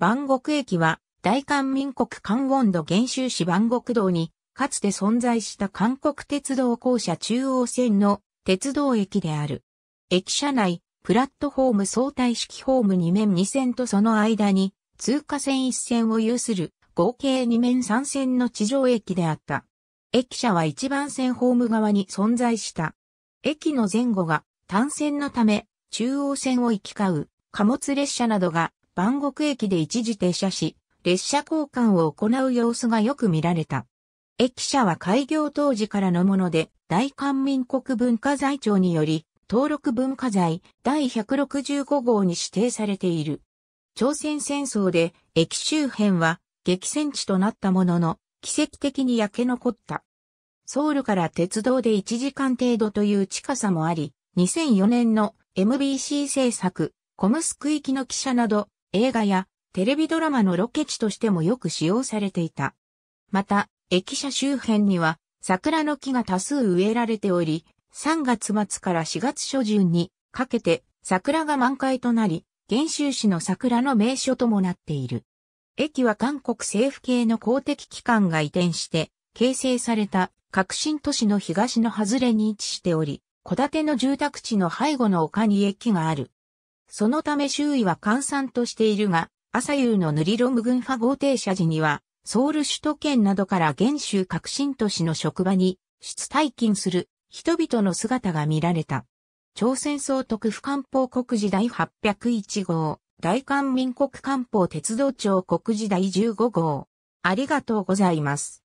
万国駅は、大韓民国関温度原州市万国道に、かつて存在した韓国鉄道公社中央線の鉄道駅である。駅舎内、プラットフォーム相対式ホーム2面2線とその間に、通過線1線を有する合計2面3線の地上駅であった。駅舎は1番線ホーム側に存在した。駅の前後が単線のため、中央線を行き交う貨物列車などが万国駅で一時停車し、列車交換を行う様子がよく見られた。駅舎は開業当時からのもので、大韓民国文化財庁により、登録文化財第165号に指定されている。朝鮮戦争で駅周辺は激戦地となったものの、奇跡的に焼け残った。ソウルから鉄道で1時間程度という近さもあり、2004年の MBC 制作、コムス行域の記者など映画やテレビドラマのロケ地としてもよく使用されていた。また、駅舎周辺には桜の木が多数植えられており、3月末から4月初旬にかけて桜が満開となり、厳州市の桜の名所ともなっている。駅は韓国政府系の公的機関が移転して形成された革新都市の東の外れに位置しており、戸建ての住宅地の背後の丘に駅がある。そのため周囲は閑散としているが、朝夕の塗りロム軍派合停車時には、ソウル首都圏などから現州革新都市の職場に出退勤する人々の姿が見られた。朝鮮総督府官報国時代801号、大韓民国官報鉄道庁国時代15号。ありがとうございます。